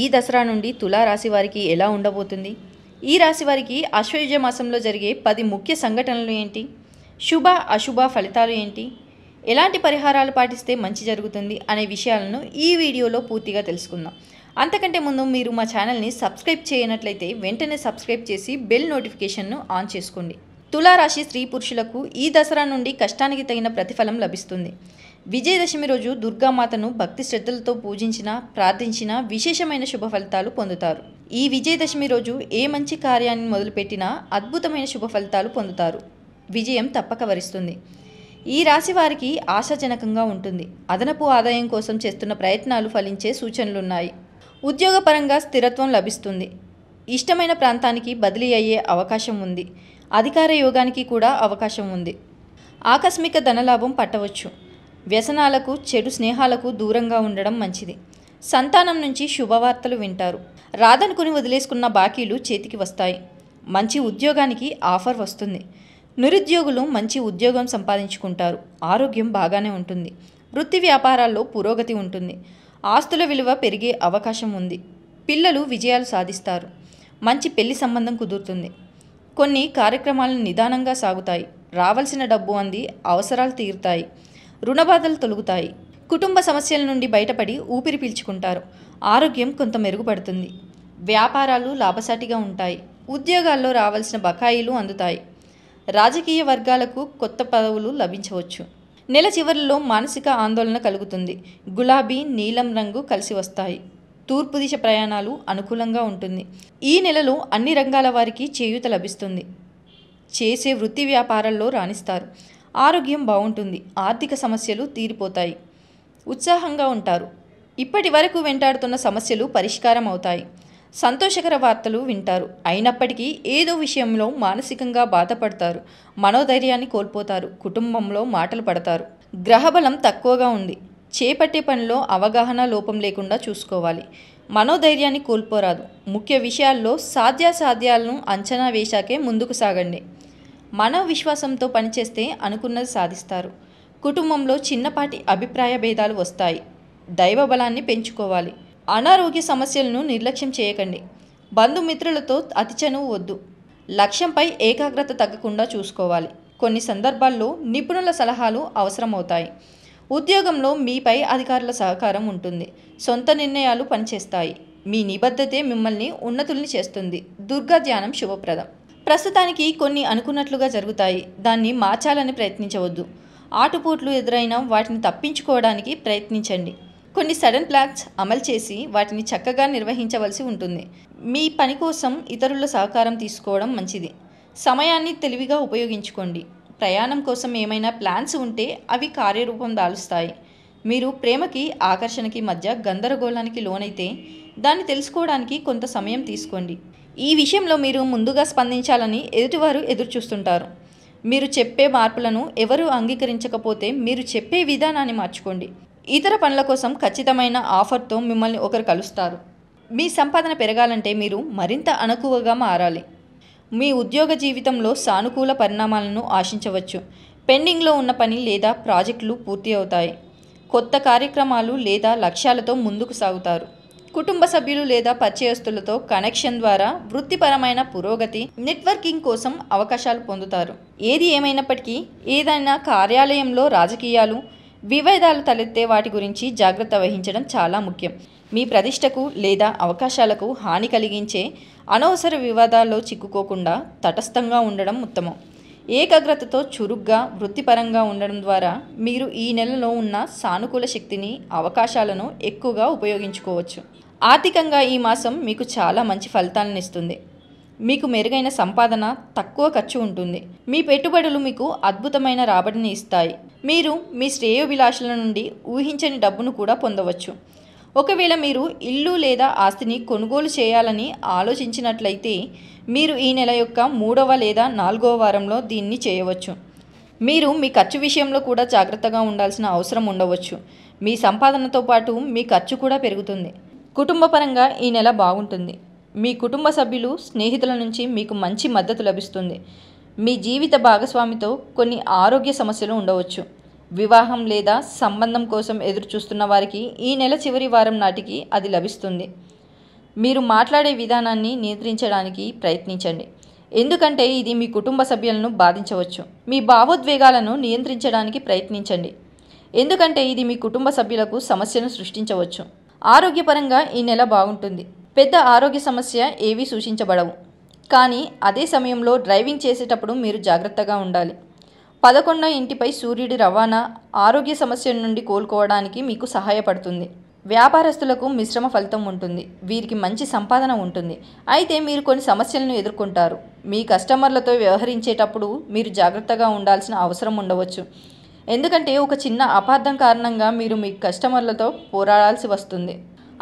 ఈ దసరా నుండి తులారాశి వారికి ఎలా ఉండబోతుంది ఈ రాశి వారికి అశ్వయుజ మాసంలో జరిగే పది ముఖ్య సంఘటనలు ఏంటి శుభ అశుభ ఫలితాలు ఏంటి ఎలాంటి పరిహారాలు పాటిస్తే మంచి జరుగుతుంది అనే విషయాలను ఈ వీడియోలో పూర్తిగా తెలుసుకుందాం అంతకంటే ముందు మీరు మా ఛానల్ని సబ్స్క్రైబ్ చేయనట్లయితే వెంటనే సబ్స్క్రైబ్ చేసి బెల్ నోటిఫికేషన్ను ఆన్ చేసుకోండి తులారాశి స్త్రీ పురుషులకు ఈ దసరా నుండి కష్టానికి తగిన ప్రతిఫలం లభిస్తుంది విజయదశమి రోజు దుర్గామాతను భక్తి శ్రద్ధలతో పూజించిన ప్రార్థించిన విశేషమైన శుభ ఫలితాలు పొందుతారు ఈ విజయదశమి రోజు ఏ మంచి కార్యాన్ని మొదలుపెట్టినా అద్భుతమైన శుభ ఫలితాలు పొందుతారు విజయం తప్పక వరిస్తుంది ఈ రాశి వారికి ఆశాజనకంగా ఉంటుంది అదనపు ఆదాయం కోసం చేస్తున్న ప్రయత్నాలు ఫలించే సూచనలున్నాయి ఉద్యోగపరంగా స్థిరత్వం లభిస్తుంది ఇష్టమైన ప్రాంతానికి బదిలీ అయ్యే అవకాశం ఉంది అధికార యోగానికి కూడా అవకాశం ఉంది ఆకస్మిక ధనలాభం పట్టవచ్చు వ్యసనాలకు చెడు స్నేహాలకు దూరంగా ఉండడం మంచిది సంతానం నుంచి శుభవార్తలు వింటారు రాధనుకుని వదిలేసుకున్న బాకీలు చేతికి వస్తాయి మంచి ఉద్యోగానికి ఆఫర్ వస్తుంది నిరుద్యోగులు మంచి ఉద్యోగం సంపాదించుకుంటారు ఆరోగ్యం బాగానే ఉంటుంది వృత్తి వ్యాపారాల్లో పురోగతి ఉంటుంది ఆస్తుల విలువ పెరిగే అవకాశం ఉంది పిల్లలు విజయాలు సాధిస్తారు మంచి పెళ్లి సంబంధం కుదురుతుంది కొన్ని కార్యక్రమాలు నిదానంగా సాగుతాయి రావాల్సిన డబ్బు అంది అవసరాలు తీరుతాయి రుణబాధలు తొలుగుతాయి కుటుంబ సమస్యల నుండి బయటపడి ఊపిరి పీల్చుకుంటారు ఆరోగ్యం కొంత మెరుగుపడుతుంది వ్యాపారాలు లాభసాటిగా ఉంటాయి ఉద్యోగాల్లో రావాల్సిన బకాయిలు అందుతాయి రాజకీయ వర్గాలకు కొత్త పదవులు లభించవచ్చు నెల చివరిలో మానసిక ఆందోళన కలుగుతుంది గులాబీ నీలం రంగు కలిసి వస్తాయి తూర్పు దిశ ప్రయాణాలు అనుకూలంగా ఉంటుంది ఈ నెలలో అన్ని రంగాల వారికి చేయూత లభిస్తుంది చేసే వృత్తి వ్యాపారాల్లో రాణిస్తారు ఆరోగ్యం బాగుంటుంది ఆర్థిక సమస్యలు తీరిపోతాయి ఉత్సాహంగా ఉంటారు ఇప్పటి వరకు వెంటాడుతున్న సమస్యలు పరిష్కారం అవుతాయి సంతోషకర వార్తలు వింటారు అయినప్పటికీ ఏదో విషయంలో మానసికంగా బాధపడతారు మనోధైర్యాన్ని కోల్పోతారు కుటుంబంలో మాటలు పడతారు గ్రహబలం తక్కువగా ఉంది చేపట్టే పనిలో అవగాహన లోపం లేకుండా చూసుకోవాలి మనోధైర్యాన్ని కోల్పోరాదు ముఖ్య విషయాల్లో సాధ్యాసాధ్యాలను అంచనా వేశాకే ముందుకు సాగండి మనో విశ్వాసంతో పనిచేస్తే అనుకున్నది సాధిస్తారు కుటుంబంలో చిన్నపాటి అభిప్రాయ భేదాలు వస్తాయి దైవ బలాన్ని పెంచుకోవాలి అనారోగ్య సమస్యలను నిర్లక్ష్యం చేయకండి బంధుమిత్రులతో అతి చనువు వద్దు లక్ష్యంపై ఏకాగ్రత తగ్గకుండా చూసుకోవాలి కొన్ని సందర్భాల్లో నిపుణుల సలహాలు అవసరమవుతాయి ఉద్యోగంలో మీపై అధికారుల సహకారం ఉంటుంది సొంత నిర్ణయాలు పనిచేస్తాయి మీ నిబద్ధతే మిమ్మల్ని ఉన్నతుల్ని చేస్తుంది దుర్గా ధ్యానం శుభప్రదం ప్రస్తుతానికి కొన్ని అనుకున్నట్లుగా జరుగుతాయి దాన్ని మార్చాలని ప్రయత్నించవద్దు ఆటుపోట్లు ఎదురైన వాటిని తప్పించుకోవడానికి ప్రయత్నించండి కొన్ని సడన్ ప్లాన్స్ అమలు చేసి వాటిని చక్కగా నిర్వహించవలసి ఉంటుంది మీ పని కోసం ఇతరుల సహకారం తీసుకోవడం మంచిది సమయాన్ని తెలివిగా ఉపయోగించుకోండి ప్రయాణం కోసం ఏమైనా ప్లాన్స్ ఉంటే అవి కార్యరూపం దాలుస్తాయి మీరు ప్రేమకి ఆకర్షణకి మధ్య గందరగోళానికి లోనైతే దాన్ని తెలుసుకోవడానికి కొంత సమయం తీసుకోండి ఈ విషయంలో మీరు ముందుగా స్పందించాలని ఎదుటివారు ఎదురు చూస్తుంటారు మీరు చెప్పే మార్పులను ఎవరు అంగీకరించకపోతే మీరు చెప్పే విధానాన్ని మార్చుకోండి ఇతర పనుల కోసం ఖచ్చితమైన ఆఫర్తో మిమ్మల్ని ఒకరు కలుస్తారు మీ సంపాదన పెరగాలంటే మీరు మరింత అనుకువగా మారాలి మీ ఉద్యోగ జీవితంలో సానుకూల పరిణామాలను ఆశించవచ్చు పెండింగ్లో ఉన్న పని లేదా ప్రాజెక్టులు పూర్తి అవుతాయి కొత్త కార్యక్రమాలు లేదా లక్ష్యాలతో ముందుకు సాగుతారు కుటుంబ సభ్యులు లేదా పరిచయస్తులతో కనెక్షన్ ద్వారా వృత్తిపరమైన పురోగతి నెట్వర్కింగ్ కోసం అవకాశాలు పొందుతారు ఏది ఏమైనప్పటికీ ఏదైనా కార్యాలయంలో రాజకీయాలు వివాదాలు తలెత్తే వాటి గురించి జాగ్రత్త వహించడం చాలా ముఖ్యం మీ ప్రతిష్టకు లేదా అవకాశాలకు హాని కలిగించే అనవసర వివాదాల్లో చిక్కుకోకుండా తటస్థంగా ఉండడం ఉత్తమం ఏకాగ్రతతో చురుగ్గా వృత్తిపరంగా ఉండడం ద్వారా మీరు ఈ నెలలో ఉన్న సానుకూల శక్తిని అవకాశాలను ఎక్కువగా ఉపయోగించుకోవచ్చు ఆర్థికంగా ఈ మాసం మీకు చాలా మంచి ఫలితాలను ఇస్తుంది మీకు మెరుగైన సంపాదన తక్కువ ఖర్చు ఉంటుంది మీ పెట్టుబడులు మీకు అద్భుతమైన రాబడిని ఇస్తాయి మీరు మీ శ్రేయోభిలాషల నుండి ఊహించని డబ్బును కూడా పొందవచ్చు ఒకవేళ మీరు ఇల్లు లేదా ఆస్తిని కొనుగోలు చేయాలని ఆలోచించినట్లయితే మీరు ఈ నెల యొక్క మూడవ లేదా నాలుగవ వారంలో దీన్ని చేయవచ్చు మీరు మీ ఖర్చు విషయంలో కూడా జాగ్రత్తగా ఉండాల్సిన అవసరం ఉండవచ్చు మీ సంపాదనతో పాటు మీ ఖర్చు కూడా పెరుగుతుంది కుటుంబపరంగా ఈ నెల బాగుంటుంది మీ కుటుంబ సభ్యులు స్నేహితుల నుంచి మీకు మంచి మద్దతు లభిస్తుంది మీ జీవిత భాగస్వామితో కొన్ని ఆరోగ్య సమస్యలు ఉండవచ్చు వివాహం లేదా సంబంధం కోసం ఎదురు చూస్తున్న వారికి ఈ నెల చివరి వారం నాటికి అది లభిస్తుంది మీరు మాట్లాడే విధానాన్ని నియంత్రించడానికి ప్రయత్నించండి ఎందుకంటే ఇది మీ కుటుంబ సభ్యులను బాధించవచ్చు మీ భావోద్వేగాలను నియంత్రించడానికి ప్రయత్నించండి ఎందుకంటే ఇది మీ కుటుంబ సభ్యులకు సమస్యను సృష్టించవచ్చు ఆరోగ్యపరంగా ఈ నెల బాగుంటుంది పెద్ద ఆరోగ్య సమస్య ఏవీ సూచించబడవు కానీ అదే సమయంలో డ్రైవింగ్ చేసేటప్పుడు మీరు జాగ్రత్తగా ఉండాలి పదకొండో ఇంటిపై సూర్యుడి రవాణా ఆరోగ్య సమస్య నుండి కోలుకోవడానికి మీకు సహాయపడుతుంది వ్యాపారస్తులకు మిశ్రమ ఫలితం ఉంటుంది వీరికి మంచి సంపాదన ఉంటుంది అయితే మీరు కొన్ని సమస్యలను ఎదుర్కొంటారు మీ కస్టమర్లతో వ్యవహరించేటప్పుడు మీరు జాగ్రత్తగా ఉండాల్సిన అవసరం ఉండవచ్చు ఎందుకంటే ఒక చిన్న అపార్థం కారణంగా మీరు మీ కస్టమర్లతో పోరాడాల్సి వస్తుంది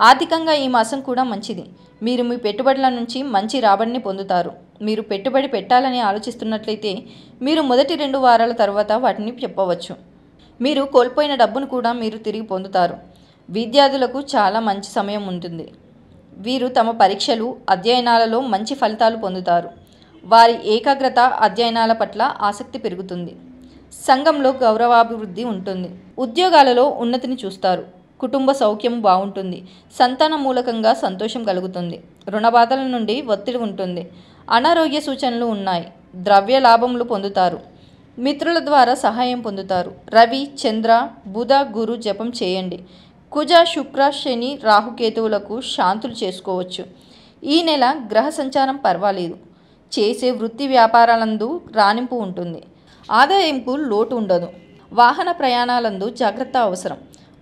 ఆర్థికంగా ఈ మాసం కూడా మంచిది మీరు మీ పెట్టుబడుల నుంచి మంచి రాబడిని పొందుతారు మీరు పెట్టుబడి పెట్టాలని ఆలోచిస్తున్నట్లయితే మీరు మొదటి రెండు వారాల తర్వాత వాటిని చెప్పవచ్చు మీరు కోల్పోయిన డబ్బును కూడా మీరు తిరిగి పొందుతారు విద్యార్థులకు చాలా మంచి సమయం ఉంటుంది వీరు తమ పరీక్షలు అధ్యయనాలలో మంచి ఫలితాలు పొందుతారు వారి ఏకాగ్రత అధ్యయనాల పట్ల ఆసక్తి పెరుగుతుంది సంఘంలో గౌరవాభివృద్ధి ఉంటుంది ఉద్యోగాలలో ఉన్నతిని చూస్తారు కుటుంబ సౌఖ్యం బాగుంటుంది సంతాన మూలకంగా సంతోషం కలుగుతుంది రుణబాధల నుండి ఒత్తిడి ఉంటుంది అనారోగ్య సూచనలు ఉన్నాయి ద్రవ్య లాభములు పొందుతారు మిత్రుల ద్వారా సహాయం పొందుతారు రవి చంద్ర బుధ గురు జపం చేయండి కుజ శుక్ర శని రాహుకేతువులకు శాంతులు చేసుకోవచ్చు ఈ నెల గ్రహ సంచారం పర్వాలేదు చేసే వృత్తి వ్యాపారాలందు రాణింపు ఉంటుంది ఆదాయంకు లోటు ఉండదు వాహన ప్రయాణాలందు జాగ్రత్త అవసరం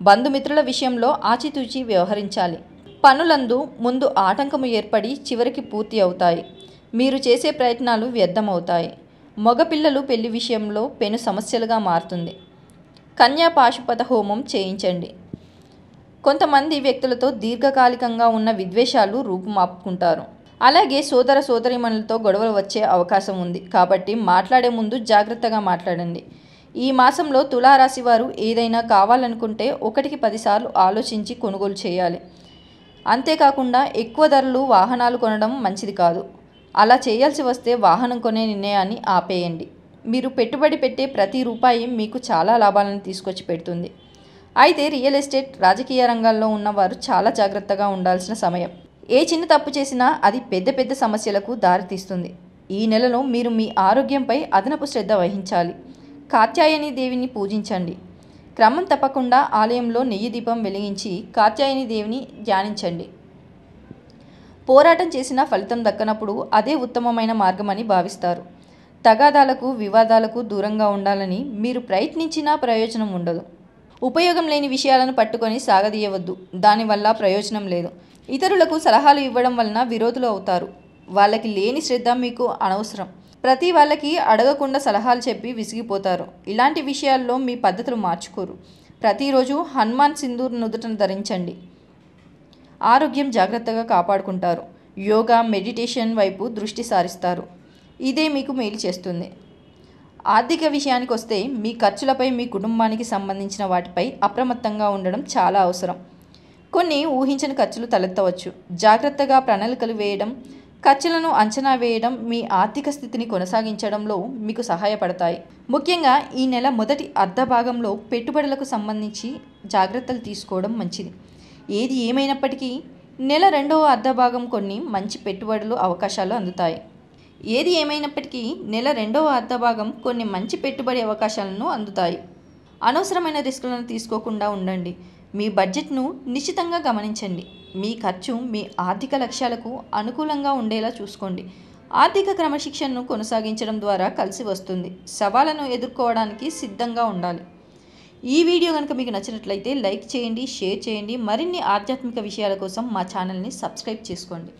బంధుమిత్రుల విషయంలో ఆచితూచి వ్యవహరించాలి పనులందు ముందు ఆటంకము ఏర్పడి చివరికి పూర్తి అవుతాయి మీరు చేసే ప్రయత్నాలు వ్యర్థమవుతాయి మగపిల్లలు పెళ్లి విషయంలో పెను సమస్యలుగా మారుతుంది కన్యా పాశుపత హోమం చేయించండి కొంతమంది వ్యక్తులతో దీర్ఘకాలికంగా ఉన్న విద్వేషాలు రూపుమాపుకుంటారు అలాగే సోదర సోదరిమణులతో గొడవలు వచ్చే అవకాశం ఉంది కాబట్టి మాట్లాడే ముందు జాగ్రత్తగా మాట్లాడండి ఈ మాసంలో తులారాశి వారు ఏదైనా కావాలనుకుంటే ఒకటికి పదిసార్లు ఆలోచించి కొనుగోలు చేయాలి అంతేకాకుండా ఎక్కువ ధరలు వాహనాలు కొనడం మంచిది కాదు అలా చేయాల్సి వస్తే వాహనం కొనే నిర్ణయాన్ని ఆపేయండి మీరు పెట్టుబడి పెట్టే ప్రతి రూపాయి మీకు చాలా లాభాలను తీసుకొచ్చి పెడుతుంది అయితే రియల్ ఎస్టేట్ రాజకీయ రంగాల్లో ఉన్నవారు చాలా జాగ్రత్తగా ఉండాల్సిన సమయం ఏ చిన్న తప్పు చేసినా అది పెద్ద పెద్ద సమస్యలకు దారితీస్తుంది ఈ నెలలో మీరు మీ ఆరోగ్యంపై అదనపు శ్రద్ధ వహించాలి కాత్యాయని దేవిని పూజించండి క్రమం తప్పకుండా ఆలయంలో నెయ్యి దీపం వెలిగించి కాత్యాయని దేవిని ధ్యానించండి పోరాటం చేసిన ఫలితం దక్కనప్పుడు అదే ఉత్తమమైన మార్గమని భావిస్తారు తగాదాలకు వివాదాలకు దూరంగా ఉండాలని మీరు ప్రయత్నించినా ప్రయోజనం ఉండదు ఉపయోగం లేని విషయాలను పట్టుకొని సాగదీయవద్దు దానివల్ల ప్రయోజనం లేదు ఇతరులకు సలహాలు ఇవ్వడం వలన విరోధులు అవుతారు వాళ్ళకి లేని శ్రద్ధ మీకు అనవసరం ప్రతి వాళ్ళకి అడగకుండా సలహాలు చెప్పి విసిగిపోతారు ఇలాంటి విషయాల్లో మీ పద్ధతులు మార్చుకోరు ప్రతిరోజు హనుమాన్ సింధూర్ నుదుటను ధరించండి ఆరోగ్యం జాగ్రత్తగా కాపాడుకుంటారు యోగా మెడిటేషన్ వైపు దృష్టి సారిస్తారు ఇదే మీకు మేలు చేస్తుంది ఆర్థిక విషయానికి వస్తే మీ ఖర్చులపై మీ కుటుంబానికి సంబంధించిన వాటిపై అప్రమత్తంగా ఉండడం చాలా అవసరం కొన్ని ఊహించని ఖర్చులు తలెత్తవచ్చు జాగ్రత్తగా ప్రణాళికలు వేయడం ఖర్చులను అంచనా వేయడం మీ ఆర్థిక స్థితిని కొనసాగించడంలో మీకు సహాయపడతాయి ముఖ్యంగా ఈ నెల మొదటి అర్ధ భాగంలో పెట్టుబడులకు సంబంధించి జాగ్రత్తలు తీసుకోవడం మంచిది ఏది ఏమైనప్పటికీ నెల రెండవ అర్ధ భాగం కొన్ని మంచి పెట్టుబడులు అవకాశాలు అందుతాయి ఏది ఏమైనప్పటికీ నెల రెండవ అర్ధ భాగం కొన్ని మంచి పెట్టుబడి అవకాశాలను అందుతాయి అనవసరమైన రిస్కులను తీసుకోకుండా ఉండండి మీ బడ్జెట్ను నిశ్చితంగా గమనించండి మీ ఖర్చు మీ ఆర్థిక లక్ష్యాలకు అనుకూలంగా ఉండేలా చూసుకోండి ఆర్థిక క్రమశిక్షణను కొనసాగించడం ద్వారా కలిసి వస్తుంది సవాళ్ళను ఎదుర్కోవడానికి సిద్ధంగా ఉండాలి ఈ వీడియో కనుక మీకు నచ్చినట్లయితే లైక్ చేయండి షేర్ చేయండి మరిన్ని ఆధ్యాత్మిక విషయాల కోసం మా ఛానల్ని సబ్స్క్రైబ్ చేసుకోండి